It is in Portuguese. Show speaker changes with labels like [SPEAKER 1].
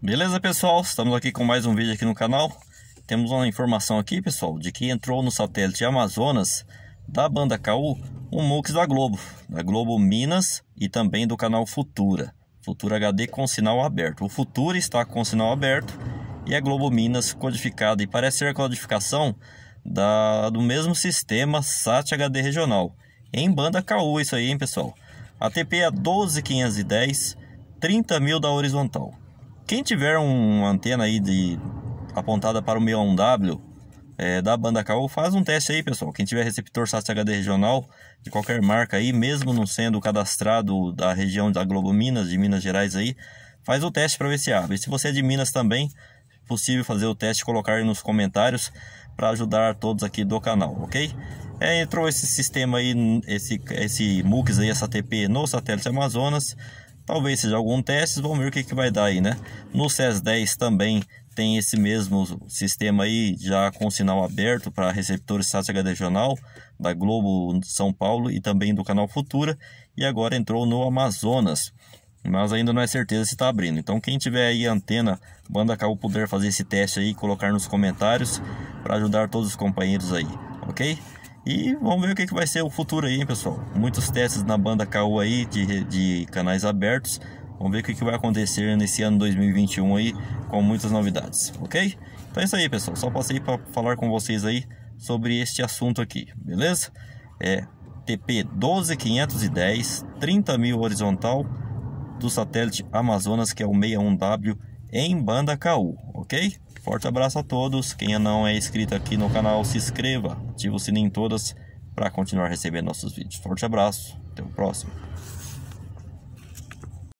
[SPEAKER 1] Beleza, pessoal? Estamos aqui com mais um vídeo aqui no canal. Temos uma informação aqui, pessoal, de que entrou no satélite Amazonas da banda KU um MUX da Globo, da Globo Minas e também do canal Futura. Futura HD com sinal aberto. O Futura está com sinal aberto e a Globo Minas codificada e parece ser a codificação da, do mesmo sistema SAT HD regional. Em banda KU isso aí, hein, pessoal? ATP é 12510, 30 mil da horizontal. Quem tiver uma antena aí de apontada para o 61W é, da banda KO, faz um teste aí, pessoal. Quem tiver receptor SAT HD regional de qualquer marca aí, mesmo não sendo cadastrado da região da Globo Minas, de Minas Gerais aí, faz o teste para ver se abre. E se você é de Minas também, possível fazer o teste, colocar aí nos comentários para ajudar todos aqui do canal, ok? É, entrou esse sistema aí, esse, esse MUX aí, essa TP no satélite Amazonas. Talvez seja algum teste, vamos ver o que, que vai dar aí, né? No CES 10 também tem esse mesmo sistema aí, já com sinal aberto para receptores SAT HD da Globo São Paulo e também do Canal Futura, e agora entrou no Amazonas mas ainda não é certeza se está abrindo. Então quem tiver aí antena, banda cabo puder fazer esse teste aí, colocar nos comentários para ajudar todos os companheiros aí, ok? E vamos ver o que, que vai ser o futuro aí, pessoal. Muitos testes na banda KU aí, de, de canais abertos. Vamos ver o que, que vai acontecer nesse ano 2021 aí, com muitas novidades, ok? Então é isso aí, pessoal. Só passei para falar com vocês aí sobre este assunto aqui, beleza? É TP 12510, 30 mil horizontal do satélite Amazonas, que é o 61W, em banda KU, ok? Forte abraço a todos. Quem não é inscrito aqui no canal, se inscreva, ative o sininho em todas para continuar recebendo nossos vídeos. Forte abraço, até o próximo.